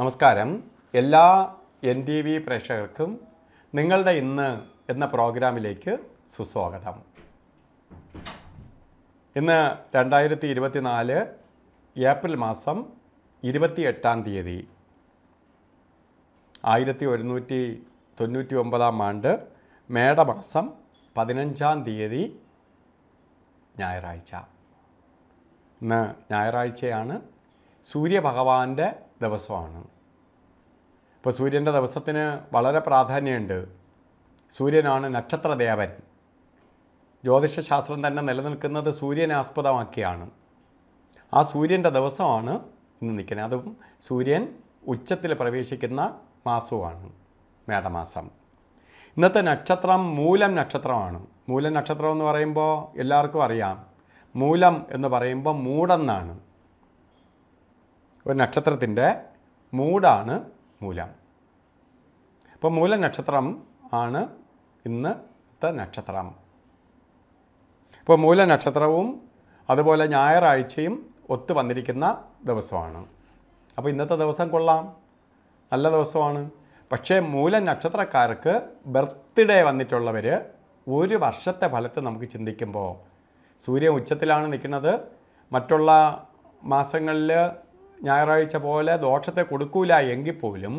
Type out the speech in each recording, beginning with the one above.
നമസ്കാരം എല്ലാ N T V പ്രേക്ഷകർക്കും നിങ്ങളുടെ ഇന്ന് എന്ന പ്രോഗ്രാമിലേക്ക് സുസ്വാഗതം ഇന്ന് രണ്ടായിരത്തി ഇരുപത്തിനാല് ഏപ്രിൽ മാസം ഇരുപത്തി എട്ടാം തീയതി ആയിരത്തി ഒരുന്നൂറ്റി തൊണ്ണൂറ്റി ഒമ്പതാം ആണ്ട് മേടമാസം പതിനഞ്ചാം തീയതി ഞായറാഴ്ച ഇന്ന് ഞായറാഴ്ചയാണ് സൂര്യഭഗവാന്റെ ദിവസമാണ് ഇപ്പോൾ സൂര്യൻ്റെ ദിവസത്തിന് വളരെ പ്രാധാന്യമുണ്ട് സൂര്യനാണ് നക്ഷത്രദേവൻ ജ്യോതിഷശാസ്ത്രം തന്നെ നിലനിൽക്കുന്നത് സൂര്യനെ ആസ്പദമാക്കിയാണ് ആ സൂര്യൻ്റെ ദിവസമാണ് ഇന്ന് നിൽക്കുന്നത് അതും സൂര്യൻ ഉച്ചത്തിൽ പ്രവേശിക്കുന്ന മാസമാണ് മേടമാസം ഇന്നത്തെ നക്ഷത്രം മൂലം നക്ഷത്രമാണ് മൂലം നക്ഷത്രം എന്ന് പറയുമ്പോൾ എല്ലാവർക്കും അറിയാം മൂലം എന്ന് പറയുമ്പോൾ മൂടെന്നാണ് ഒരു നക്ഷത്രത്തിൻ്റെ മൂടാണ് മൂലം അപ്പോൾ മൂല നക്ഷത്രം ആണ് ഇന്നത്തെ നക്ഷത്രം ഇപ്പോൾ മൂല നക്ഷത്രവും അതുപോലെ ഞായറാഴ്ചയും ഒത്തു വന്നിരിക്കുന്ന ദിവസമാണ് അപ്പോൾ ഇന്നത്തെ ദിവസം കൊള്ളാം നല്ല ദിവസമാണ് പക്ഷേ മൂല നക്ഷത്രക്കാർക്ക് ബർത്ത്ഡേ വന്നിട്ടുള്ളവർ ഒരു വർഷത്തെ ഫലത്ത് നമുക്ക് ചിന്തിക്കുമ്പോൾ സൂര്യൻ ഉച്ചത്തിലാണ് നിൽക്കുന്നത് മറ്റുള്ള മാസങ്ങളിൽ ഞായറാഴ്ച പോലെ ദോഷത്തെ കൊടുക്കൂല എങ്കിൽ പോലും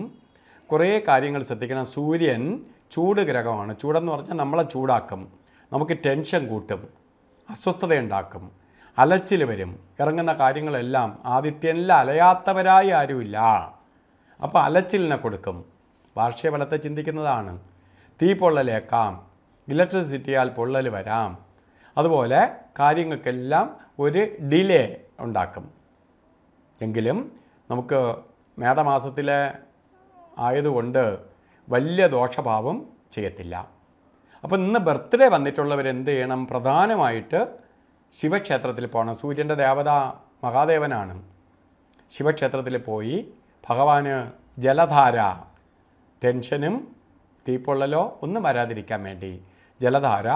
കുറേ കാര്യങ്ങൾ ശ്രദ്ധിക്കണം സൂര്യൻ ചൂട് ഗ്രഹമാണ് ചൂടെന്ന് പറഞ്ഞാൽ നമ്മളെ ചൂടാക്കും നമുക്ക് ടെൻഷൻ കൂട്ടും അസ്വസ്ഥതയുണ്ടാക്കും അലച്ചിൽ വരും ഇറങ്ങുന്ന കാര്യങ്ങളെല്ലാം ആദിത്യനിൽ അലയാത്തവരായി ആരുമില്ല അപ്പോൾ അലച്ചിലിനെ കൊടുക്കും ബലത്തെ ചിന്തിക്കുന്നതാണ് തീ പൊള്ളലേക്കാം ഇലക്ട്രിസിറ്റിയാൽ പൊള്ളൽ വരാം അതുപോലെ കാര്യങ്ങൾക്കെല്ലാം ഒരു ഡിലേ ഉണ്ടാക്കും എങ്കിലും നമുക്ക് മേടമാസത്തിലെ ആയതുകൊണ്ട് വലിയ ദോഷഭാവം ചെയ്യത്തില്ല അപ്പോൾ ഇന്ന് ബർത്ത്ഡേ വന്നിട്ടുള്ളവർ എന്ത് ചെയ്യണം പ്രധാനമായിട്ട് ശിവക്ഷേത്രത്തിൽ പോകണം സൂര്യൻ്റെ ദേവത മഹാദേവനാണ് ശിവക്ഷേത്രത്തിൽ പോയി ഭഗവാന് ജലധാര ടെൻഷനും തീപ്പൊള്ളലോ ഒന്നും വരാതിരിക്കാൻ വേണ്ടി ജലധാര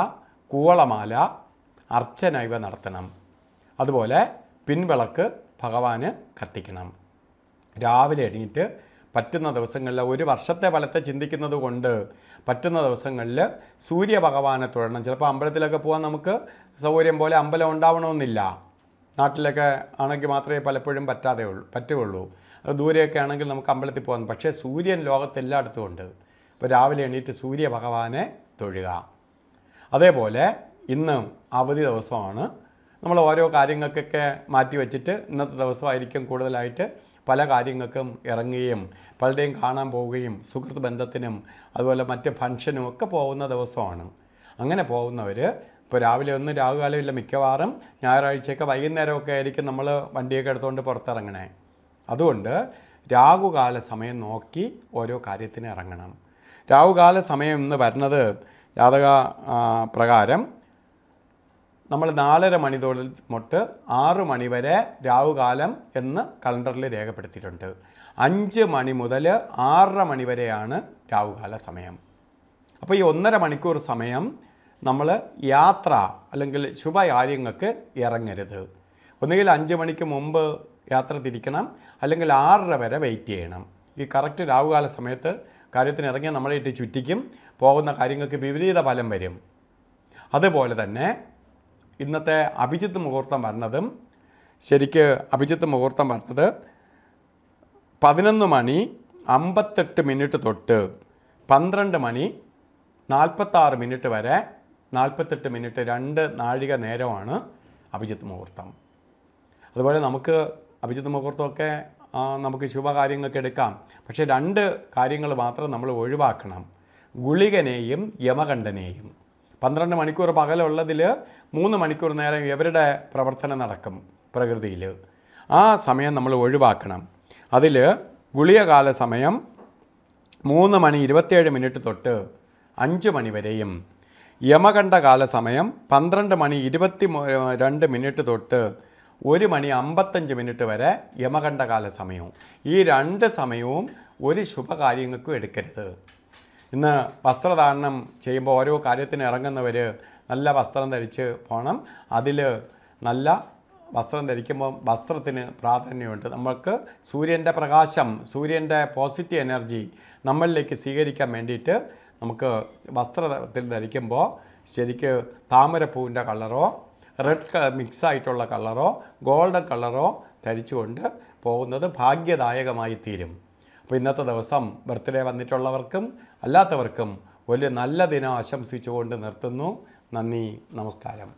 കൂവളമാല അർച്ചന ഇവ നടത്തണം അതുപോലെ പിൻവിളക്ക് ഭഗവാന് കത്തിക്കണം രാവിലെ എണീറ്റ് പറ്റുന്ന ദിവസങ്ങളിൽ ഒരു വർഷത്തെ ഫലത്തെ ചിന്തിക്കുന്നത് കൊണ്ട് പറ്റുന്ന ദിവസങ്ങളിൽ സൂര്യഭഗവാനെ തൊഴണം ചിലപ്പോൾ അമ്പലത്തിലൊക്കെ പോകാൻ നമുക്ക് സൗകര്യം പോലെ അമ്പലം ഉണ്ടാവണമെന്നില്ല നാട്ടിലൊക്കെ ആണെങ്കിൽ മാത്രമേ പലപ്പോഴും പറ്റാതെ ഉള്ളൂ പറ്റുകയുള്ളൂ അത് ദൂരെയൊക്കെ ആണെങ്കിൽ നമുക്ക് അമ്പലത്തിൽ പോകാം പക്ഷേ സൂര്യൻ ലോകത്തെല്ലായിടത്തും ഉണ്ട് അപ്പോൾ രാവിലെ എണീറ്റ് സൂര്യഭഗവാനെ തൊഴുക അതേപോലെ ഇന്ന് അവധി ദിവസമാണ് നമ്മൾ ഓരോ കാര്യങ്ങൾക്കൊക്കെ മാറ്റി വെച്ചിട്ട് ഇന്നത്തെ ദിവസമായിരിക്കും കൂടുതലായിട്ട് പല കാര്യങ്ങൾക്കും ഇറങ്ങുകയും പലരുടെയും കാണാൻ പോവുകയും സുഹൃത്ത് ബന്ധത്തിനും അതുപോലെ മറ്റ് ഫംഗ്ഷനും ഒക്കെ പോകുന്ന ദിവസമാണ് അങ്ങനെ പോകുന്നവർ ഇപ്പോൾ രാവിലെ ഒന്നും രാഹുകാലമില്ല മിക്കവാറും ഞായറാഴ്ചയൊക്കെ വൈകുന്നേരമൊക്കെ ആയിരിക്കും നമ്മൾ വണ്ടിയൊക്കെ എടുത്തുകൊണ്ട് പുറത്തിറങ്ങണേ അതുകൊണ്ട് രാഹുകാല സമയം നോക്കി ഓരോ കാര്യത്തിന് ഇറങ്ങണം രാഹുകാല സമയം ഇന്ന് വരുന്നത് ജാതക പ്രകാരം നമ്മൾ നാലര മണി തൊട്ട് ആറ് മണി വരെ രാവുകാലം എന്ന് കലണ്ടറിൽ രേഖപ്പെടുത്തിയിട്ടുണ്ട് അഞ്ച് മണി മുതൽ ആറര മണി വരെയാണ് രാവുകാല സമയം അപ്പോൾ ഈ ഒന്നര മണിക്കൂർ സമയം നമ്മൾ യാത്ര അല്ലെങ്കിൽ ശുഭകാര്യങ്ങൾക്ക് ഇറങ്ങരുത് ഒന്നുകിൽ അഞ്ച് മണിക്ക് മുമ്പ് യാത്ര തിരിക്കണം അല്ലെങ്കിൽ ആറര വരെ വെയിറ്റ് ചെയ്യണം ഈ കറക്റ്റ് രാവുകാല സമയത്ത് കാര്യത്തിന് ഇറങ്ങിയാൽ നമ്മളെ ഇട്ട് ചുറ്റിക്കും പോകുന്ന കാര്യങ്ങൾക്ക് വിപരീത ഫലം വരും അതുപോലെ തന്നെ ഇന്നത്തെ അഭിജിത്ത് മുഹൂർത്തം വരുന്നതും ശരിക്ക് അഭിജിത്ത് മുഹൂർത്തം വരുന്നത് പതിനൊന്ന് മണി അമ്പത്തെട്ട് മിനിറ്റ് തൊട്ട് പന്ത്രണ്ട് മണി നാൽപ്പത്താറ് മിനിറ്റ് വരെ നാൽപ്പത്തെട്ട് മിനിറ്റ് രണ്ട് നാഴിക നേരമാണ് അഭിജിത്ത് മുഹൂർത്തം അതുപോലെ നമുക്ക് അഭിജിത്ത് മുഹൂർത്തമൊക്കെ നമുക്ക് ശുഭകാര്യങ്ങൾക്ക് എടുക്കാം പക്ഷേ രണ്ട് കാര്യങ്ങൾ മാത്രം നമ്മൾ ഒഴിവാക്കണം ഗുളികനെയും യമകണ്ഠനെയും പന്ത്രണ്ട് മണിക്കൂർ പകലുള്ളതിൽ മൂന്ന് മണിക്കൂർ നേരം ഇവരുടെ പ്രവർത്തനം നടക്കും പ്രകൃതിയിൽ ആ സമയം നമ്മൾ ഒഴിവാക്കണം അതിൽ ഗുളിയകാല സമയം മൂന്ന് മണി ഇരുപത്തേഴ് മിനിറ്റ് തൊട്ട് അഞ്ച് മണി വരെയും യമകണ്ഠ കാല സമയം പന്ത്രണ്ട് മണി ഇരുപത്തി രണ്ട് മിനിറ്റ് തൊട്ട് ഒരു മണി അമ്പത്തഞ്ച് മിനിറ്റ് വരെ യമകണ്ഠകാല സമയവും ഈ രണ്ട് സമയവും ഒരു ശുഭകാര്യങ്ങൾക്കും എടുക്കരുത് ഇന്ന് വസ്ത്രധാരണം ചെയ്യുമ്പോൾ ഓരോ കാര്യത്തിന് ഇറങ്ങുന്നവർ നല്ല വസ്ത്രം ധരിച്ച് പോകണം അതിൽ നല്ല വസ്ത്രം ധരിക്കുമ്പോൾ വസ്ത്രത്തിന് പ്രാധാന്യമുണ്ട് നമുക്ക് സൂര്യൻ്റെ പ്രകാശം സൂര്യൻ്റെ പോസിറ്റീവ് എനർജി നമ്മളിലേക്ക് സ്വീകരിക്കാൻ വേണ്ടിയിട്ട് നമുക്ക് വസ്ത്രത്തിൽ ധരിക്കുമ്പോൾ ശരിക്ക് താമരപ്പൂവിൻ്റെ കളറോ റെഡ് മിക്സ് ആയിട്ടുള്ള കളറോ ഗോൾഡൻ കളറോ ധരിച്ചുകൊണ്ട് പോകുന്നത് ഭാഗ്യദായകമായി തീരും അപ്പോൾ ഇന്നത്തെ ദിവസം ബർത്ത്ഡേ വന്നിട്ടുള്ളവർക്കും അല്ലാത്തവർക്കും വലിയ നല്ല ദിനം ആശംസിച്ചുകൊണ്ട് നിർത്തുന്നു നന്ദി നമസ്കാരം